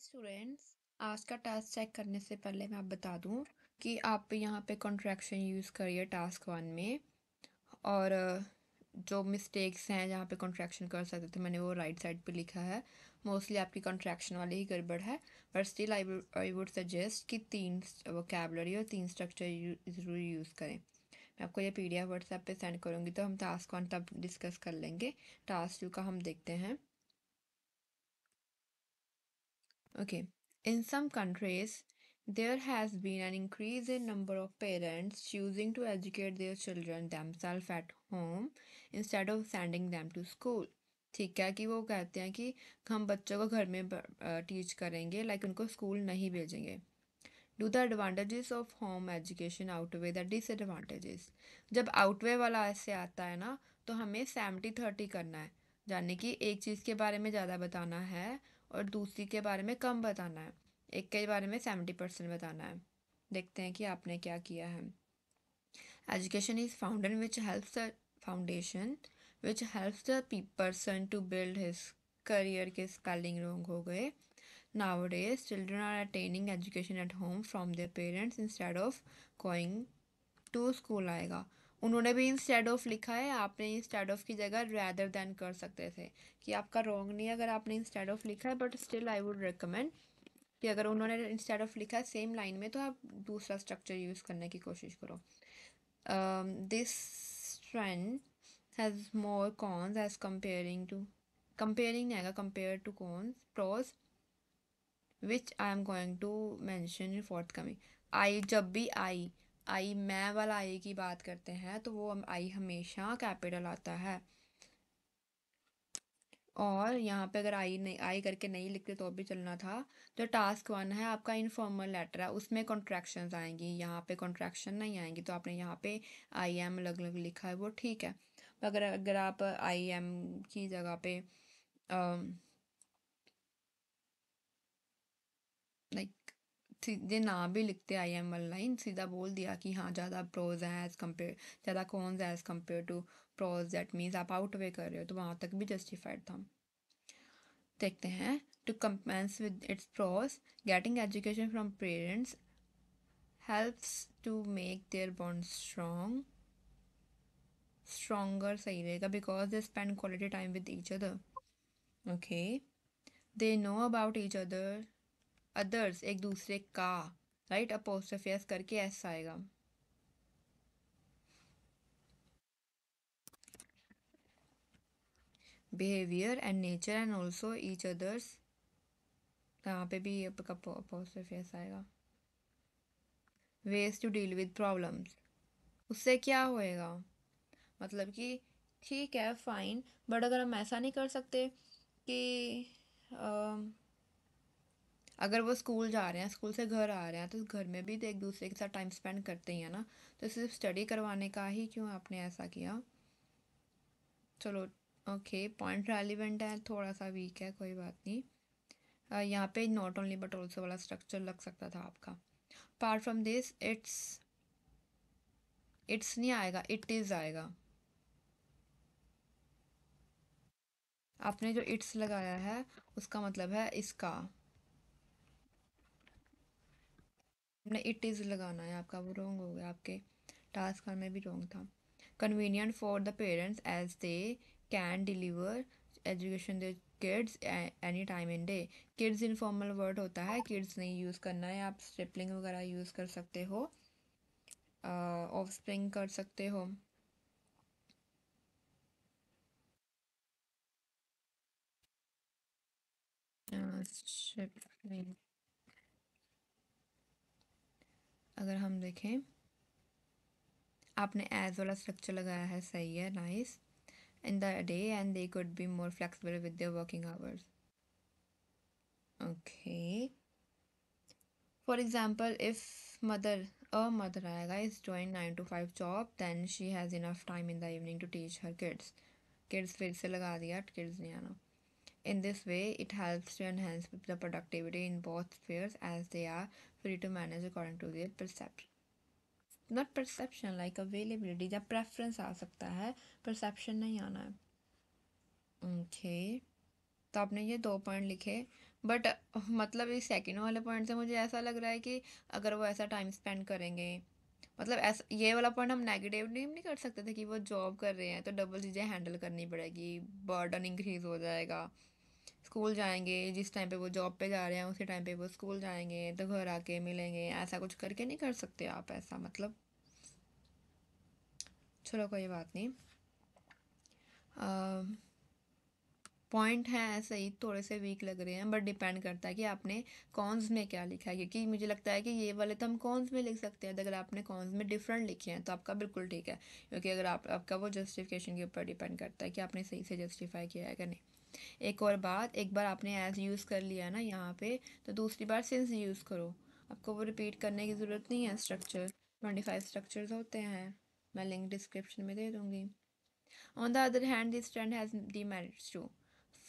Students आज का task check करने से पहले मैं आप बता दूं कि आप यहाँ पे कॉन्ट्रैक्शन यूज़ करिए टास्क वन में और जो मिस्टेक्स हैं जहाँ पे कॉन्ट्रैक्शन कर सकते थे मैंने वो राइट साइड पे लिखा है मोस्टली आपकी कॉन्ट्रैक्शन वाली ही गड़बड़ है but still I I would suggest कि तीन कैबलरी और तीन स्ट्रक्चर ज़रूर यूज़ करें मैं आपको ये पी डी एफ व्हाट्सएप पर सेंड करूँगी तो हम टास्क वन तब डिस्कस कर लेंगे टास्क टू का हम देखते हैं Okay, in some countries, there has been an increase in number of parents choosing to educate their children themselves at home instead of sending them to school. ठीक है कि वो कहते हैं कि हम बच्चों को घर में टीच करेंगे लाइक उनको स्कूल नहीं भेजेंगे do the advantages of home education outweigh the disadvantages जब आउटवे वाला ऐसे आता है ना तो हमें सेवेंटी थर्टी करना है जाने कि एक चीज़ के बारे में ज़्यादा बताना है और दूसरी के बारे में कम बताना है एक के बारे में सेवेंटी परसेंट बताना है देखते हैं कि आपने क्या किया है education is foundation which help the foundation which help the person to build his career के स्पेलिंग रॉन्ग हो गए days children are attending education at home from their parents instead of going to school आएगा उन्होंने भी instead of लिखा है आपने instead of की जगह रैदर देन कर सकते थे कि आपका रॉन्ग नहीं अगर आपने इंस्टेड ऑफ लिखा है but still I would recommend कि अगर उन्होंने इंस्टेड ऑफ लिखा है सेम लाइन में तो आप दूसरा स्ट्रक्चर यूज़ करने की कोशिश करो this trend has more cons as comparing to comparing नहीं आएगा compare to cons pros which I am going to mention forthcoming I जब भी आई आई मैं वाला आई की बात करते हैं तो वो आई हमेशा कैपिटल आता है और यहाँ पे अगर आई नहीं आई करके नहीं लिखते तो भी चलना था जो टास्क वन है आपका इनफॉर्मल लेटर है उसमें कॉन्ट्रैक्शंस आएंगी यहाँ पे कॉन्ट्रैक्शन नहीं आएंगी तो आपने यहाँ पे आई एम अलग अलग लिखा है वो ठीक है अगर अगर आप आई एम की जगह पे नहीं सीधे ना भी लिखते आई एम एल लाइन सीधा बोल दिया कि हाँ ज़्यादा प्रोज है एज़ कम्पेयर ज़्यादा कॉन्स है as compare to pros that means आप आउट वे कर रहे हो तो वहाँ तक भी जस्टिफाइड था देखते हैं to commence with its pros getting education from parents helps to make their bond strong stronger सही रहेगा because they spend quality time with each other okay they know about each other others एक दूसरे का right apostrophe करके ऐसा आएगा behaviour and nature and also each others यहाँ पे भी अपोस्ट्रफ आएगा ways to deal with problems उससे क्या होएगा मतलब कि ठीक है फाइन बट अगर हम ऐसा नहीं कर सकते कि अगर वो स्कूल जा रहे हैं स्कूल से घर आ रहे हैं तो घर में भी तो एक दूसरे के साथ टाइम स्पेंड करते ही हैं ना तो सिर्फ स्टडी करवाने का ही क्यों आपने ऐसा किया चलो ओके पॉइंट रेलिवेंट है थोड़ा सा वीक है कोई बात नहीं यहाँ पे नॉट ओनली बट ऑल्सो वाला स्ट्रक्चर लग सकता था आपका part from this it's it's नहीं आएगा इट इज़ आएगा आपने जो इट्स लगाया है उसका मतलब है इसका हमने इट इज़ लगाना है आपका वो रॉन्ग हो गया आपके टास्क में भी रॉन्ग था convenient for the parents as they can deliver education they kids any time in day kids informal word होता है किड्स नहीं यूज़ करना है आप स्टेपलिंग वगैरह यूज़ कर सकते हो ऑफ uh, स्प्रिंग कर सकते हो शिपलिंग uh, अगर हम देखें आपने एज वाला स्ट्रक्चर लगाया है सही है nice in the day and they could be more flexible with their working hours okay for example if mother a mother आएगा is join nine to five job then she has enough time in the evening to teach her kids kids फिर से लगा दिया kids नहीं आना In this way, it helps to enhance the productivity in both spheres as they are free to manage according to their perception. Not perception, like availability, the preference aa sakta hai, perception nahi aana hai. okay. तो आपने ये दो point लिखे but मतलब इस second वाले point से मुझे ऐसा लग रहा है कि अगर वो ऐसा टाइम स्पेंड करेंगे मतलब ऐसा ये वाला पॉइंट हम नेगेटिव नहीं, नहीं कर सकते थे कि वो जॉब कर रहे हैं तो डबल चीज़ें हैंडल करनी पड़ेगी बर्डन इंक्रीज हो जाएगा स्कूल जाएंगे जिस टाइम पे वो जॉब पे जा रहे हैं उसी टाइम पे वो स्कूल जाएंगे तो घर आके मिलेंगे ऐसा कुछ करके नहीं कर सकते आप ऐसा मतलब चलो कोई बात नहीं पॉइंट है ऐसे ही थोड़े से वीक लग रहे हैं बट डिपेंड करता है कि आपने कॉन्स में क्या लिखा है क्योंकि मुझे लगता है कि ये वाले तो हम कॉन्स में लिख सकते हैं तो अगर आपने कॉन्स में डिफरेंट लिखे हैं तो आपका बिल्कुल ठीक है क्योंकि अगर आप आपका वो जस्टिफिकेशन के ऊपर डिपेंड करता है कि आपने सही से जस्टिफाई किया है कि नहीं एक और बात एक बार आपने एज यूज़ कर लिया ना यहाँ पे तो दूसरी बार सिंस यूज़ करो आपको वो रिपीट करने की ज़रूरत नहीं है स्ट्रक्चर ट्वेंटी फाइव स्ट्रक्चर होते हैं मैं लिंक डिस्क्रिप्शन में दे दूँगी on the other hand this trend has demerits too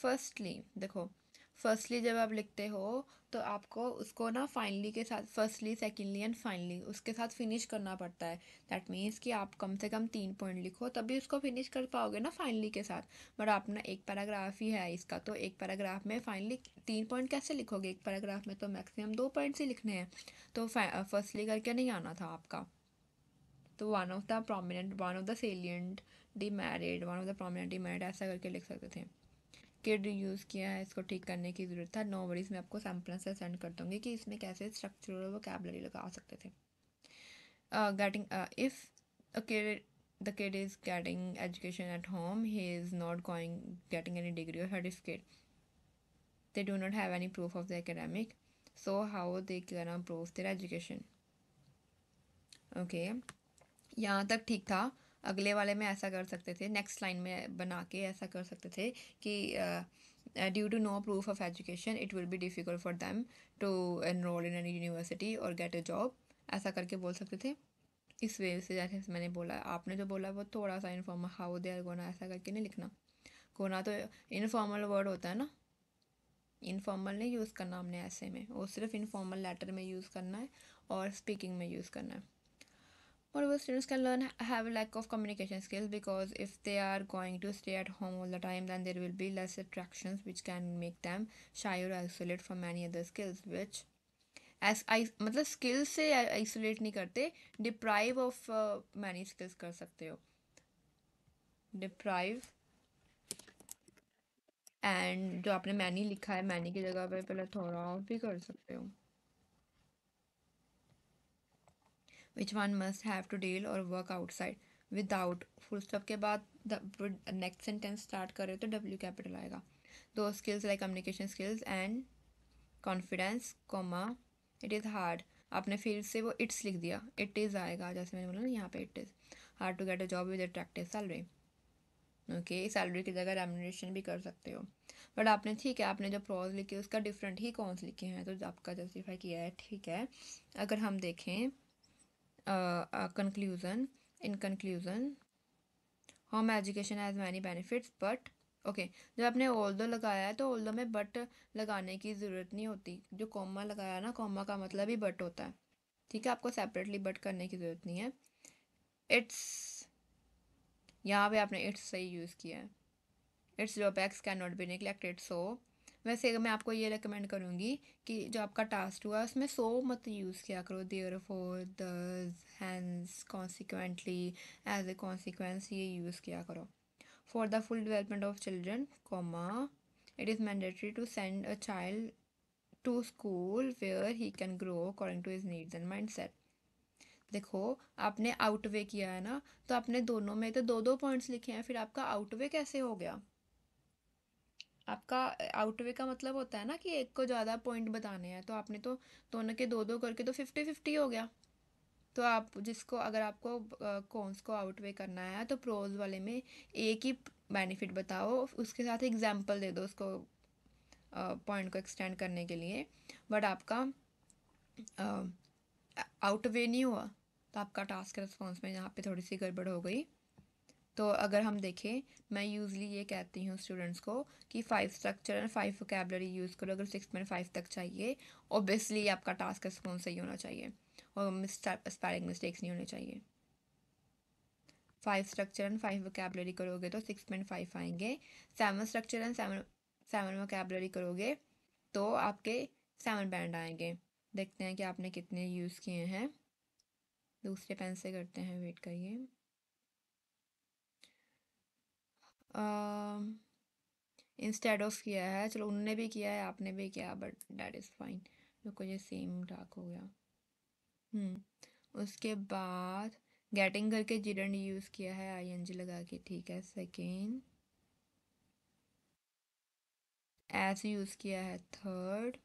firstly देखो फर्स्टली जब आप लिखते हो तो आपको उसको ना फाइनली के साथ फर्स्टली सेकेंडली एंड फाइनली उसके साथ फिनिश करना पड़ता है दैट मीन्स कि आप कम से कम तीन पॉइंट लिखो तभी उसको फिनिश कर पाओगे ना फाइनली के साथ बट आप ना एक पैराग्राफ ही है इसका तो एक पैराग्राफ में फाइनली तीन पॉइंट कैसे लिखोगे एक पैराग्राफ में तो मैक्सिमम दो पॉइंट्स ही लिखने हैं तो फर्स्टली uh, करके नहीं आना था आपका तो one of the prominent one of the salient demerit one of the prominent demerit ऐसा करके लिख सकते थे किड यूज़ किया है इसको ठीक करने की ज़रूरत था नो वरीज मैं आपको सैम्पल से सेंड कर दूँगी कि इसमें कैसे स्ट्रक्चरल वो कैबलरी लगा सकते थे getting if the kid is getting education at home he is not going getting any degree और certificate they do not have any proof of the academic so how they can proof their education okay यहाँ तक ठीक था अगले वाले में ऐसा कर सकते थे नेक्स्ट लाइन में बना के ऐसा कर सकते थे कि due to no proof of education it will be difficult for them to enrol in any university और गेट अ जॉब ऐसा करके बोल सकते थे इस वे से जैसे मैंने बोला आपने जो बोला वो थोड़ा सा informal how they are gonna ऐसा करके नहीं लिखना गोना तो इनफॉर्मल वर्ड होता है ना इनफॉर्मल नहीं यूज़ करना हमने ऐसे में वो सिर्फ इनफॉर्मल लेटर में यूज़ करना है और स्पीकिंग में यूज़ करना है moreover students can learn have a lack of communication skills because if they are going to stay at home all the time then there will be less attractions which can make them shy or isolate from many other skills which as I मतलब skill से isolate नहीं करते deprive of many skills कर सकते हो deprive and जो आपने many लिखा है मैनी की जगह पे पहले थोड़ा ऑफ भी कर सकते हो which one must have to deal और work outside without full stop के बाद नेक्स्ट सेंटेंस स्टार्ट करें तो डब्ल्यू कैपिटल आएगा दो skills like communication skills and confidence comma it is hard आपने फिर से वो इट्स लिख दिया इट इज़ आएगा जैसे मैंने बोला ना यहाँ पे it is hard to get a job with attractive salary okay salary की जगह रेमोनेशन भी कर सकते हो बट आपने ठीक है आपने जो प्रॉज लिखी उसका डिफरेंट ही से लिखे हैं तो आपका जस्टिफाई किया है ठीक है अगर हम देखें Uh, conclusion in conclusion home education has many benefits but okay okay, जब आपने ओल दो लगाया है तो ओल दो में बट लगाने की ज़रूरत नहीं होती जो कॉमा लगाया ना कॉमा का मतलब ही बट होता है ठीक है आपको सेपरेटली बट करने की ज़रूरत नहीं है इट्स यहाँ पे आपने इट्स सही यूज़ किया है its drawbacks can not be neglected so वैसे अगर मैं आपको ये रिकमेंड करूँगी कि जो आपका टास्क हुआ उसमें सो मत यूज़ किया करो therefore thus consequently as a consequence ये यूज़ किया करो for the full development of children comma it is mandatory to send a child to school where he can grow according to his needs and mindset देखो आपने outweigh किया है ना तो आपने दोनों में तो दो दो पॉइंट्स लिखे हैं फिर आपका आउटवे कैसे हो गया आपका आउटवे का मतलब होता है ना कि एक को ज़्यादा पॉइंट बताने हैं तो आपने तो दोनों के दो दो करके तो फिफ्टी फिफ्टी हो गया तो आप जिसको अगर आपको कौनस को आउटवे करना है तो प्रोज वाले में एक ही बेनिफिट बताओ उसके साथ एग्जाम्पल दे दो उसको पॉइंट को एक्सटेंड करने के लिए बट आपका आउटवे नहीं हुआ तो आपका टास्क रिस्पॉन्स में यहाँ पे थोड़ी सी गड़बड़ हो गई तो अगर हम देखें मैं यूजली ये कहती हूँ स्टूडेंट्स को कि five structure and five vocabulary use करो अगर सिक्स पॉइंट फाइव तक चाहिए ओबियसली आपका टास्क रिस्पॉन्स सही होना चाहिए और स्पेलिंग मिस्टेक्स नहीं होने चाहिए five structure and five vocabulary करोगे तो सिक्स पॉइंट फाइव आएंगे seven structure and seven seven vocabulary करोगे तो आपके सेवन बैंड आएंगे देखते हैं कि आपने कितने यूज़ किए हैं दूसरे पेन से करते हैं वेट करिए इंस्टेड ऑफ किया है चलो उनने भी किया है आपने भी किया बट डैट इज़ फाइन देखो ये सेम डाक हो गया हम्म, उसके बाद गेटिंग करके जिडन यूज़ किया है आई एन जी लगा के ठीक है सेकेंड एस यूज़ किया है थर्ड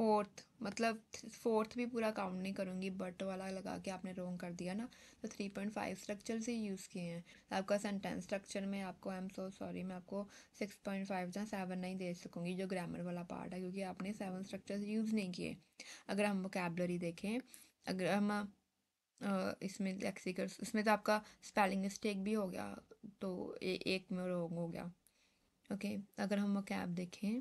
फोर्थ मतलब फोर्थ भी पूरा काउंट नहीं करूँगी बट वाला लगा के आपने रोंग कर दिया ना तो थ्री पॉइंट फाइव स्ट्रक्चर से यूज़ किए हैं तो आपका सेंटेंस स्ट्रक्चर में आपको आई एम सो सॉरी मैं आपको सिक्स पॉइंट फाइव या सेवन नहीं दे सकूँगी जो ग्रामर वाला पार्ट है क्योंकि आपने सेवन स्ट्रक्चर यूज़ नहीं किए अगर हम वोकेबलरी देखें अगर हम इसमें लेक्सिकल इसमें तो आपका स्पेलिंग मिस्टेक भी हो गया तो ए, एक में रोंग हो गया ओके अगर हम वोकेब देखें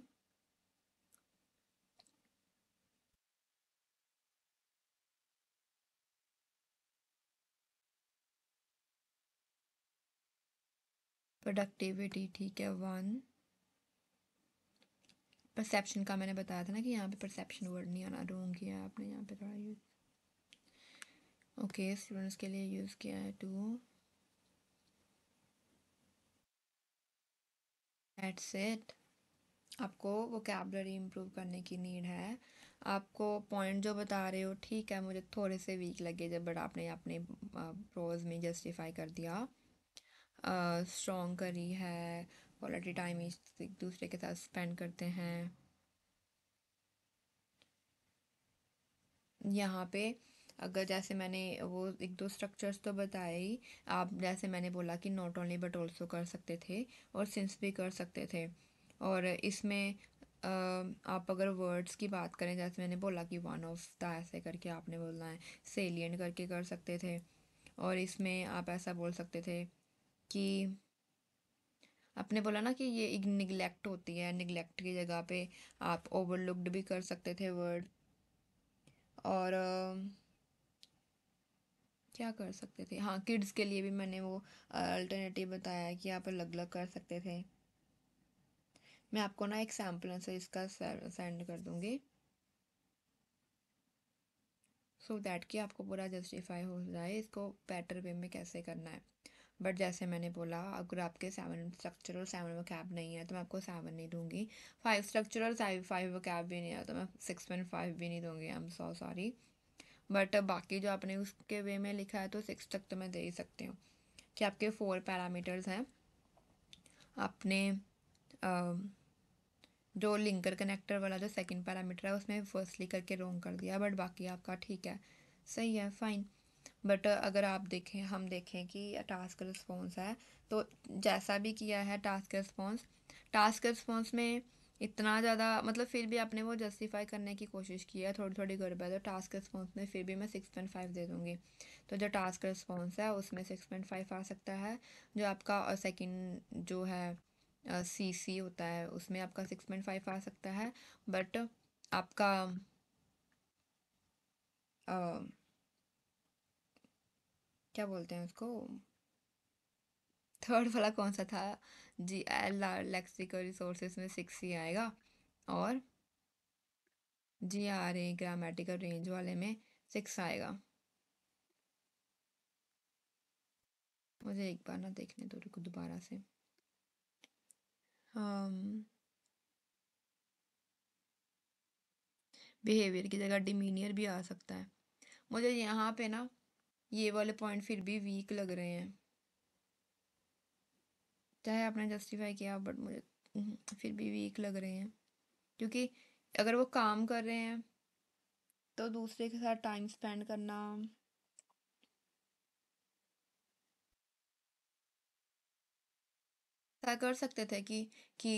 प्रोडक्टिविटी ठीक है वन परसेप्शन का मैंने बताया था ना कि यहाँ पे परसेप्शन वर्ड नहीं आना रोंग किया है आपने यहाँ पे थोड़ा यूज ओके स्टूडेंट्स के लिए यूज़ किया है टू दैट्स इट आपको वो कैबलरी इम्प्रूव करने की नीड है आपको पॉइंट जो बता रहे हो ठीक है मुझे थोड़े से वीक लगे जब बट आपने अपने प्रोज में जस्टिफाई कर दिया स्ट्रॉन्ग करी है क्वालिटी टाइम एक दूसरे के साथ स्पेंड करते हैं यहाँ पे अगर जैसे मैंने वो एक दो स्ट्रक्चर्स तो बताए ही आप जैसे मैंने बोला कि नॉट ओनली बट ऑल्सो कर सकते थे और सिंस भी कर सकते थे और इसमें आप अगर वर्ड्स की बात करें जैसे मैंने बोला कि वन ऑफ द ऐसे करके आपने बोलना है सेलियन करके कर सकते थे और इसमें आप ऐसा बोल सकते थे कि आपने बोला ना कि ये निगलेक्ट होती है निगलेक्ट की जगह पे आप ओवरलुकड भी कर सकते थे वर्ड और क्या कर सकते थे हाँ किड्स के लिए भी मैंने वो अल्टरनेटिव बताया कि आप अलग अलग कर सकते थे मैं आपको ना एक सैम्पल आंसर इसका सेंड कर दूँगी सो so दैट कि आपको पूरा जस्टिफाई हो जाए इसको बेटर वे में कैसे करना है बट जैसे मैंने बोला अगर आपके seven structural seven vocab नहीं है तो मैं आपको सेवन नहीं दूँगी five structural five five vocab भी नहीं है तो मैं सिक्स पॉइंट फाइव भी नहीं दूँगी I am so sorry but बाकी जो आपने उसके वे में लिखा है तो सिक्स तक तो मैं दे ही सकती हूँ कि आपके फोर पैरामीटर्स हैं आपने जो लिंकर कनेक्टर वाला जो सेकंड पैरामीटर है उसमें फर्स्टली करके रोंग कर दिया बट बाकी आपका ठीक है सही है फाइन बट uh, अगर आप देखें हम देखें कि टास्क रिस्पॉन्स है तो जैसा भी किया है टास्क रिस्पॉन्स टास्क रिस्पॉन्स में इतना ज़्यादा मतलब फिर भी आपने वो जस्टिफाई करने की कोशिश की है थोड़ी थोड़ी गड़बड़ है तो टास्क रिस्पॉन्स में फिर भी मैं सिक्स पॉइंट फाइव दे दूँगी तो जो टास्क रिस्पॉन्स है उसमें सिक्स पॉइंट फाइव आ सकता है जो आपका और सेकेंड जो है सी सी होता है उसमें आपका सिक्स पॉइंट फाइव आ सकता है बट आपका uh, क्या बोलते हैं उसको थर्ड वाला कौन सा था जी एल लेक्सिकल रिसोर्सेज में सिक्स ही आएगा और G R A grammatical range वाले में सिक्स आएगा मुझे एक बार ना देखने दो रुको दोबारा से बिहेवियर um, की जगह डिमीनियर भी आ सकता है मुझे यहाँ पे ना ये वाले पॉइंट फिर भी वीक लग रहे हैं चाहे आपने जस्टिफाई किया बट मुझे हम्म, फिर भी वीक लग रहे हैं क्योंकि अगर वो काम कर रहे हैं तो दूसरे के साथ टाइम स्पेंड करना कर सकते थे कि कि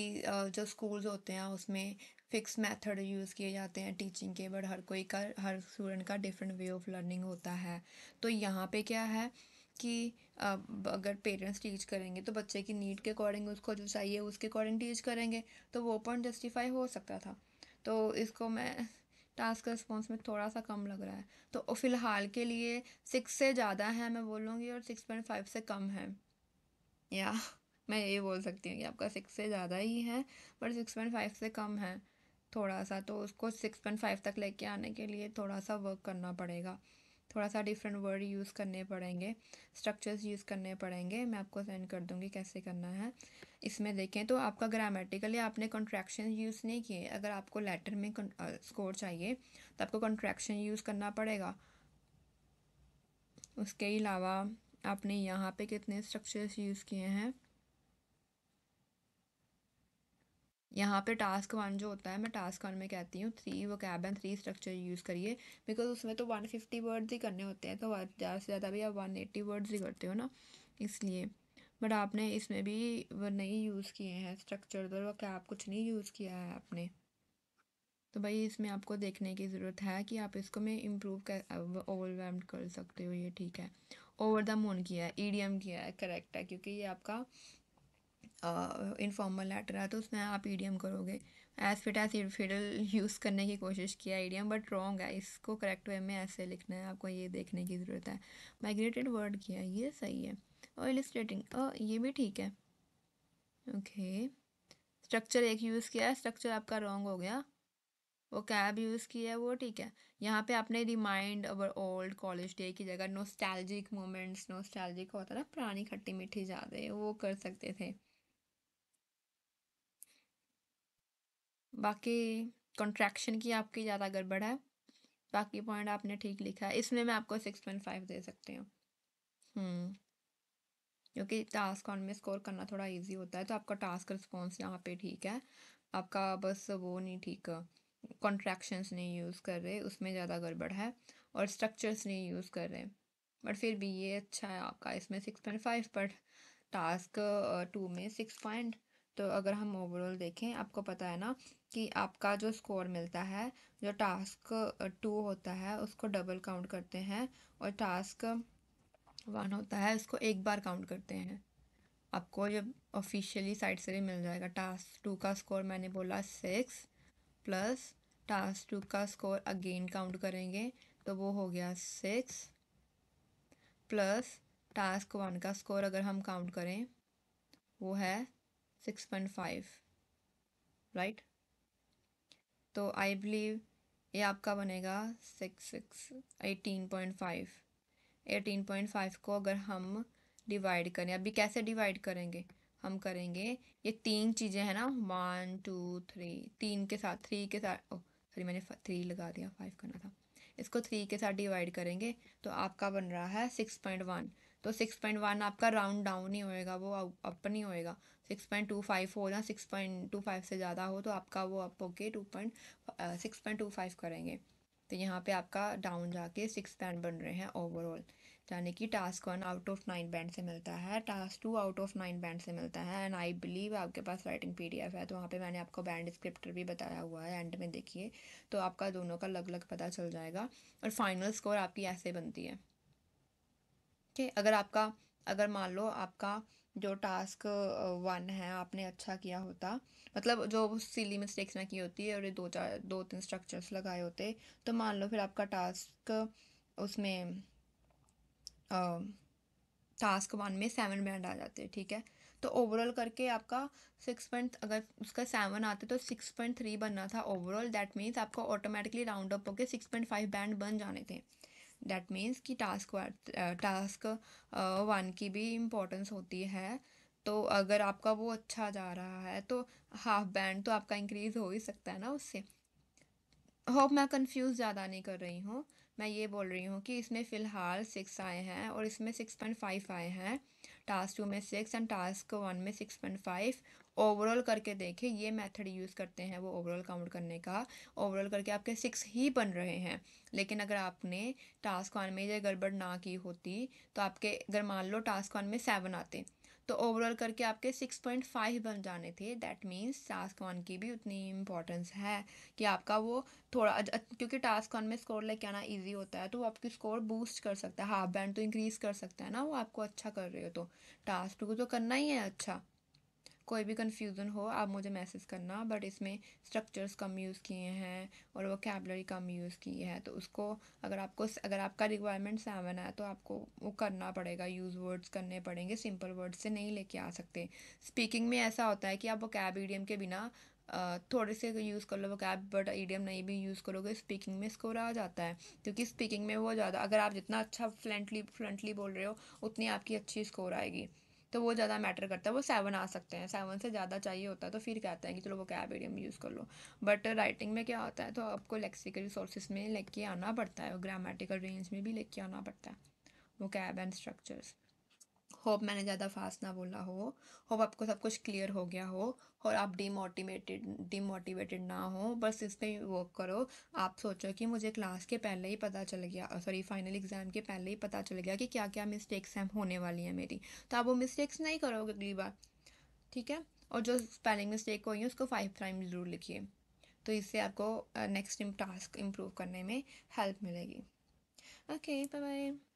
जो स्कूल्स होते हैं उसमें फिक्स मेथड यूज़ किए जाते हैं टीचिंग के बट हर कोई का हर स्टूडेंट का डिफरेंट वे ऑफ लर्निंग होता है तो यहाँ पे क्या है कि अगर पेरेंट्स टीच करेंगे तो बच्चे की नीड के अकॉर्डिंग उसको जो चाहिए उसके अकॉर्डिंग टीच करेंगे तो वो पॉइंट जस्टिफाई हो सकता था तो इसको मैं टास्क रिस्पॉन्स में थोड़ा सा कम लग रहा है तो फ़िलहाल के लिए सिक्स से ज़्यादा है मैं बोलूँगी और सिक्स पॉइंट फाइव से कम है या मैं ये बोल सकती हूँ कि आपका सिक्स से ज़्यादा ही है पर सिक्स पॉइंट फाइव से कम है थोड़ा सा तो उसको सिक्स पॉइंट फाइव तक लेके आने के लिए थोड़ा सा वर्क करना पड़ेगा थोड़ा सा डिफरेंट वर्ड यूज़ करने पड़ेंगे स्ट्रक्चर्स यूज़ करने पड़ेंगे मैं आपको सेंड कर दूँगी कैसे करना है इसमें देखें तो आपका ग्रामेटिकली आपने कॉन्ट्रैक्शन यूज़ नहीं किए अगर आपको लेटर में स्कोर चाहिए तो आपको कॉन्ट्रैक्शन यूज़ करना पड़ेगा उसके अलावा आपने यहाँ पे कितने स्ट्रक्चर्स यूज़ किए हैं यहाँ पे टास्क वन जो होता है मैं टास्क वन में कहती हूँ three vocab and three structure use करिए बिकॉज उसमें तो वन फिफ्टी वर्ड्स ही करने होते हैं तो ज़्यादा से ज़्यादा भी आप वन एट्टी वर्ड्स ही करते हो ना इसलिए बट आपने इसमें भी वो नहीं यूज़ किए हैं स्ट्रक्चर और वो कैब कुछ नहीं यूज़ किया है आपने तो भाई इसमें आपको देखने की ज़रूरत है कि आप इसको में इम्प्रूव कर ओवरवेम कर सकते हो ये ठीक है ओवर द मून किया है ई किया है करेक्ट है क्योंकि ये आपका इनफॉर्मल लेटर है तो उसमें आप ई करोगे as fit as fiddle use करने की कोशिश किया ईडीएम बट रॉन्ग है इसको करेक्ट वे में ऐसे लिखना है आपको ये देखने की ज़रूरत है माइग्रेटेड वर्ड किया ये सही है और इलिस्ट्रेटिंग ये भी ठीक है ओके स्ट्रक्चर एक यूज़ किया है स्ट्रक्चर आपका रॉन्ग हो गया वो कैब यूज़ किया है वो ठीक है यहाँ पे आपने remind our old college day की जगह नोस्टैल्जिक मोमेंट्स नोस्टैल्जिक होता ना पुरानी खट्टी मीठी ज्यादा वो कर सकते थे बाकी कॉन्ट्रैक्शन की आपकी ज़्यादा गड़बड़ है बाकी पॉइंट आपने ठीक लिखा है इसमें मैं आपको सिक्स पॉइंट फाइव दे सकती हूँ हम्म। क्योंकि टास्क ऑन में स्कोर करना थोड़ा इजी होता है तो आपका टास्क रिस्पॉन्स यहाँ पे ठीक है आपका बस वो नहीं ठीक कॉन्ट्रैक्शंस नहीं यूज़ कर रहे उसमें ज़्यादा गड़बड़ है और स्ट्रक्चर्स नहीं यूज़ कर रहे बट फिर भी ये अच्छा है आपका इसमें सिक्स पॉइंट फाइव पर टास्क टू uh, में सिक्स पॉइंट तो अगर हम ओवरऑल देखें आपको पता है ना कि आपका जो स्कोर मिलता है जो टास्क टू होता है उसको डबल काउंट करते हैं और टास्क वन होता है उसको एक बार काउंट करते हैं आपको जब ऑफिशियली साइड से भी मिल जाएगा टास्क टू का स्कोर मैंने बोला सिक्स प्लस टास्क टू का स्कोर अगेन काउंट करेंगे तो वो हो गया सिक्स प्लस टास्क वन का स्कोर अगर हम काउंट करें वो है 6.5 राइट तो आई बिलीव ये आपका बनेगा six six eighteen point five eighteen point five को अगर हम डिवाइड करें अभी कैसे डिवाइड करेंगे हम करेंगे ये तीन चीज़ें हैं ना वन टू थ्री तीन के साथ थ्री के साथ ओ oh, सॉरी मैंने थ्री लगा दिया फाइव करना था इसको थ्री के साथ डिवाइड करेंगे तो आपका बन रहा है सिक्स पॉइंट वन तो सिक्स पॉइंट वन आपका राउंड डाउन ही होएगा वो अप नहीं होएगा सिक्स पॉइंट टू फाइव हो या सिक्स पॉइंट टू फाइव से ज़्यादा हो तो आपका वो अप होके two point six point two five करेंगे तो यहाँ पे आपका डाउन जाके सिक्स बैंड बन रहे हैं ओवरऑल यानी कि task one out of nine band से मिलता है task two out of nine band से मिलता है एंड आई बिलीव आपके पास राइटिंग पीडीएफ है तो वहाँ पे मैंने आपको बैंड डिस्क्रिप्टर भी बताया हुआ है एंड में देखिए तो आपका दोनों का अलग अलग पता चल जाएगा और फाइनल स्कोर आपकी ऐसे बनती है है अगर आपका अगर मान लो आपका जो टास्क वन है आपने अच्छा किया होता मतलब जो सिली मिस्टेक्स में की होती है और ये दो चार दो तीन स्ट्रक्चर्स लगाए होते तो मान लो फिर आपका टास्क उसमें आ, टास्क वन में सेवन बैंड आ जाते ठीक है तो ओवरऑल करके आपका सिक्स पॉइंट अगर उसका सेवन आते तो सिक्स पॉइंट थ्री बनना था ओवरऑल दैट मीन्स आपको ऑटोमेटिकली राउंड अप होकर सिक्स पॉइंट फाइव बैंड बन जाने थे दैट मीन्स कि टास्क टास्क वन की भी इम्पोर्टेंस होती है तो अगर आपका वो अच्छा जा रहा है तो हाफ बैंड तो आपका इंक्रीज़ हो ही सकता है ना उससे होप मैं कंफ्यूज ज़्यादा नहीं कर रही हूँ मैं ये बोल रही हूँ कि इसमें फ़िलहाल सिक्स आए हैं और इसमें सिक्स पॉइंट फाइव आए हैं टास्क टू में सिक्स एंड टास्क वन में सिक्स पॉइंट फाइव ओवरऑल करके देखें ये मेथड यूज़ करते हैं वो ओवरऑल काउंट करने का ओवरऑल करके आपके सिक्स ही बन रहे हैं लेकिन अगर आपने टास्क वन में ये गड़बड़ ना की होती तो आपके अगर मान लो टास्क वन में सेवन आते तो ओवरऑल करके आपके सिक्स पॉइंट फाइव बन जाने थे दैट मीन्स टास्क वन की भी उतनी इंपॉर्टेंस है कि आपका वो थोड़ा क्योंकि टास्क वन में स्कोर लेके आना ईजी होता है तो वो आपकी स्कोर बूस्ट कर सकता है हाफ बैंड तो इंक्रीज़ कर सकता है ना वो आपको अच्छा कर रहे हो तो टास्क टू को तो करना ही है अच्छा कोई भी कन्फ्यूज़न हो आप मुझे मैसेज करना बट इसमें स्ट्रक्चर्स कम यूज़ किए हैं और वो कैबलरी कम यूज़ की है तो उसको अगर आपको अगर आपका रिक्वायरमेंट सेवन है तो आपको वो करना पड़ेगा यूज़ वर्ड्स करने पड़ेंगे सिंपल वर्ड्स से नहीं लेके आ सकते स्पीकिंग में ऐसा होता है कि आप वो कैब ईडियम के बिना थोड़े से यूज़ कर लो वो कैब बट ईडियम नहीं भी यूज़ करोगे स्पीकिंग में स्कोर आ जाता है क्योंकि स्पीकिंग में वो ज़्यादा अगर आप जितना अच्छा फ्लेंटली फ्लेंटली बोल रहे हो उतनी आपकी अच्छी स्कोर आएगी तो वो ज़्यादा मैटर करता है वो सेवन आ सकते हैं सेवन से ज़्यादा चाहिए होता है तो फिर कहते हैं कि चलो वो कैब एडियम यूज़ कर लो बट राइटिंग में क्या होता है तो आपको लेक्सिकल रिसोर्सेज में लेके आना पड़ता है और ग्रामेटिकल रेंज में भी लेके आना पड़ता है वो कैब एंड स्ट्रक्चर्स होप मैंने ज़्यादा फास्ट ना बोला हो होप आपको सब कुछ क्लियर हो गया हो और आप डीमोटिवेटेड डीमोटिवेटेड ना हो बस इस पर वर्क करो आप सोचो कि मुझे क्लास के पहले ही पता चल गया सॉरी फाइनल एग्ज़ाम के पहले ही पता चल गया कि क्या क्या मिस्टेक्स हैं होने वाली हैं मेरी तो आप वो मिस्टेक्स नहीं करोगे अगली बार ठीक है और जो स्पेलिंग मिस्टेक हुई है उसको फाइव टाइम ज़रूर लिखिए तो इससे आपको नेक्स्ट टास्क इम्प्रूव करने में हेल्प मिलेगी ओके बाय बाय